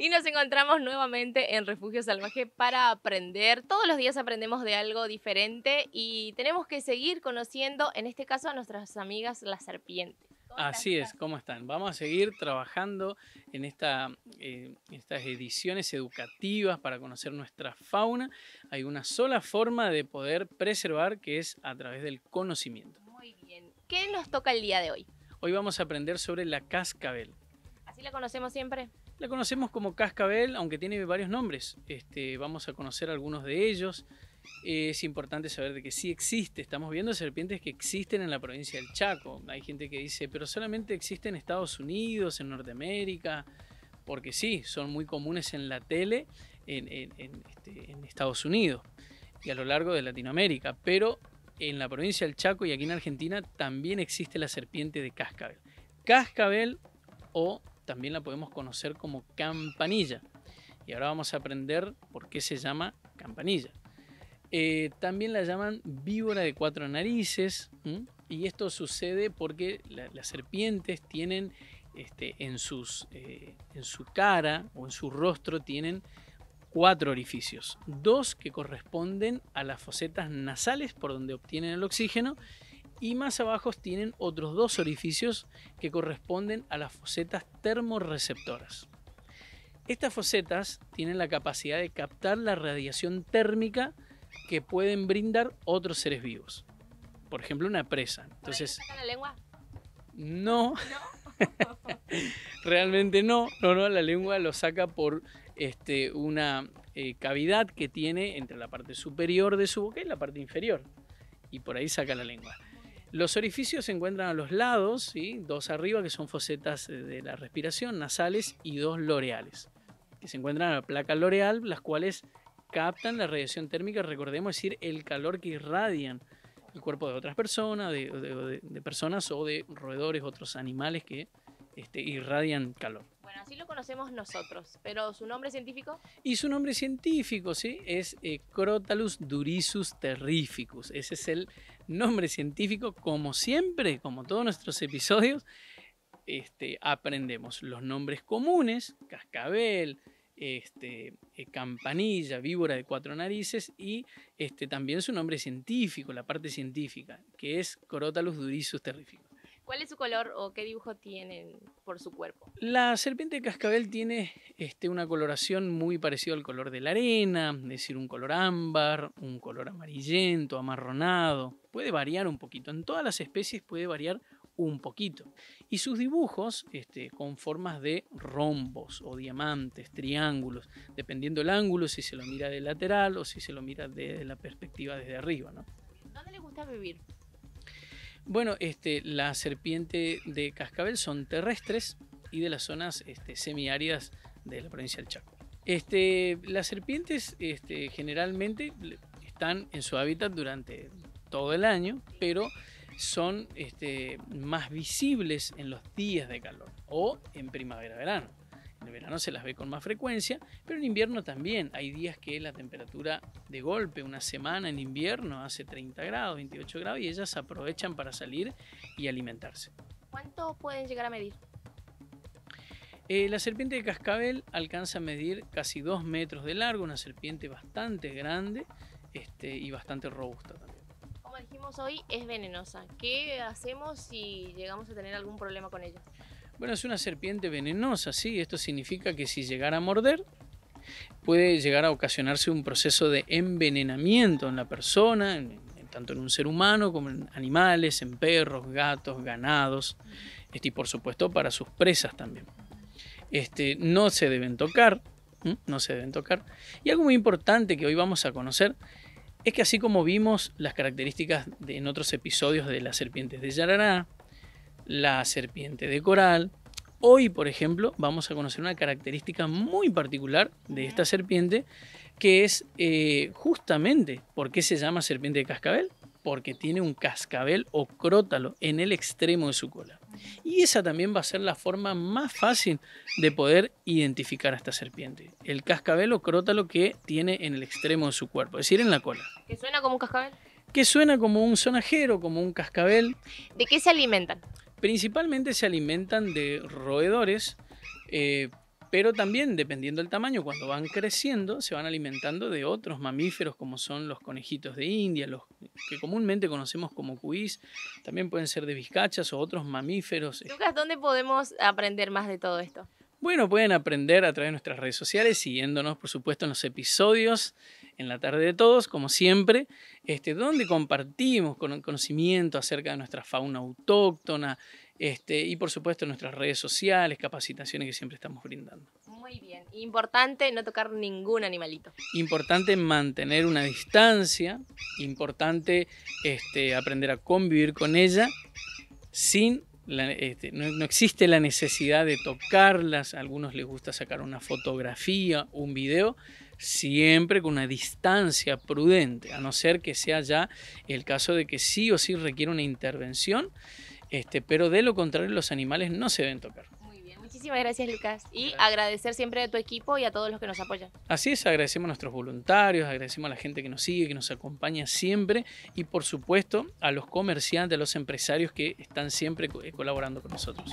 Y nos encontramos nuevamente en Refugio Salvaje para aprender. Todos los días aprendemos de algo diferente y tenemos que seguir conociendo, en este caso, a nuestras amigas las serpientes. Así es, ¿cómo están? Vamos a seguir trabajando en eh, estas ediciones educativas para conocer nuestra fauna. Hay una sola forma de poder preservar que es a través del conocimiento. Muy bien. ¿Qué nos toca el día de hoy? Hoy vamos a aprender sobre la cascabel. ¿Así la conocemos siempre? La conocemos como cascabel, aunque tiene varios nombres. Este, vamos a conocer algunos de ellos. Eh, es importante saber de que sí existe. Estamos viendo serpientes que existen en la provincia del Chaco. Hay gente que dice, pero solamente existen en Estados Unidos, en Norteamérica, porque sí, son muy comunes en la tele este, en, Estados Unidos y a lo largo de Latinoamérica. Pero en la provincia del Chaco y aquí en Argentina también existe la serpiente de cascabel. Cascabel o también la podemos conocer como campanilla. Y ahora vamos a aprender por qué se llama campanilla. Eh, también la llaman víbora de cuatro narices. Y esto sucede porque las serpientes tienen este, en, sus, eh, en su cara o en su rostro tienen cuatro orificios. Dos que corresponden a las fosetas nasales por donde obtienen el oxígeno y más abajo tienen otros dos orificios que corresponden a las fosetas termorreceptoras. Estas fosetas tienen la capacidad de captar la radiación térmica que pueden brindar otros seres vivos. Por ejemplo, una presa. Entonces, saca la lengua? No. Realmente no. No, no, la lengua lo saca por este, una eh, cavidad que tiene entre la parte superior de su boca y la parte inferior. Y por ahí saca la lengua. Los orificios se encuentran a los lados, ¿sí? dos arriba que son fosetas eh, de la respiración nasales y dos loreales, que se encuentran a la placa loreal, las cuales captan la radiación térmica, recordemos decir, el calor que irradian el cuerpo de otras personas, de, personas o de roedores, otros animales que este, irradian calor. Bueno, así lo conocemos nosotros, pero su nombre científico. Y su nombre científico, sí, es eh, Crotalus durisus terrificus. Ese es el nombre científico, como siempre, como todos nuestros episodios, este, aprendemos los nombres comunes, cascabel, este, eh, campanilla, víbora de cuatro narices y este, también su nombre científico, la parte científica, que es Crotalus durissus terrificus. ¿Cuál es su color o qué dibujo tienen por su cuerpo? La serpiente cascabel tiene este, una coloración muy parecida al color de la arena, es decir, un color ámbar, un color amarillento, amarronado. Puede variar un poquito. En todas las especies puede variar un poquito. Y sus dibujos este, con formas de rombos o diamantes, triángulos, dependiendo el ángulo, si se lo mira de lateral o si se lo mira desde la perspectiva desde arriba. ¿no? ¿Dónde le gusta vivir? Bueno, este, la serpiente de cascabel son terrestres y de las zonas este, semiáridas de la provincia del Chaco. Este, las serpientes este, generalmente están en su hábitat durante todo el año, pero son este, más visibles en los días de calor o en primavera-verano. En el verano se las ve con más frecuencia, pero en invierno también. Hay días que la temperatura de golpe, una semana en invierno, hace 30 grados, 28 grados, y ellas aprovechan para salir y alimentarse. ¿Cuánto pueden llegar a medir? Eh, la serpiente de cascabel alcanza a medir casi 2 metros de largo, una serpiente bastante grande este, y bastante robusta también. Como dijimos hoy, es venenosa. ¿Qué hacemos si llegamos a tener algún problema con ella? Bueno, es una serpiente venenosa, sí. Esto significa que si llegara a morder, puede llegar a ocasionarse un proceso de envenenamiento en la persona, tanto en un ser humano como en animales, en perros, gatos, ganados, este, y por supuesto para sus presas también. Este, no se deben tocar, no se deben tocar. Y algo muy importante que hoy vamos a conocer es que así como vimos las características en otros episodios de las serpientes de Yarará, la serpiente de coral. Hoy, por ejemplo, vamos a conocer una característica muy particular de esta serpiente, que es eh, justamente por qué se llama serpiente de cascabel, porque tiene un cascabel o crótalo en el extremo de su cola. Y esa también va a ser la forma más fácil de poder identificar a esta serpiente. El cascabel o crótalo que tiene en el extremo de su cuerpo, es decir, en la cola. ¿Que suena como un cascabel? Que suena como un sonajero, como un cascabel. ¿De qué se alimentan? Principalmente se alimentan de roedores, eh, pero también, dependiendo del tamaño, cuando van creciendo, se van alimentando de otros mamíferos como son los conejitos de India, los que comúnmente conocemos como cuís, también pueden ser de vizcachas o otros mamíferos. Lucas, ¿dónde podemos aprender más de todo esto? Bueno, pueden aprender a través de nuestras redes sociales, siguiéndonos, por supuesto, en los episodios en la tarde de todos, como siempre, este, donde compartimos conocimiento acerca de nuestra fauna autóctona este, y, por supuesto, nuestras redes sociales, capacitaciones que siempre estamos brindando. Muy bien. Importante no tocar ningún animalito. Importante mantener una distancia. Importante este, aprender a convivir con ella sin este, no, existe la necesidad de tocarlas, a algunos les gusta sacar una fotografía, un video, siempre con una distancia prudente, a no ser que sea ya el caso de que sí o sí requiere una intervención, este, pero de lo contrario los animales no se deben tocar. Muchísimas gracias, Lucas. Y agradecer siempre a tu equipo y a todos los que nos apoyan. Así es, agradecemos a nuestros voluntarios, agradecemos a la gente que nos sigue, que nos acompaña siempre y por supuesto a los comerciantes, a los empresarios que están siempre eh, colaborando con nosotros.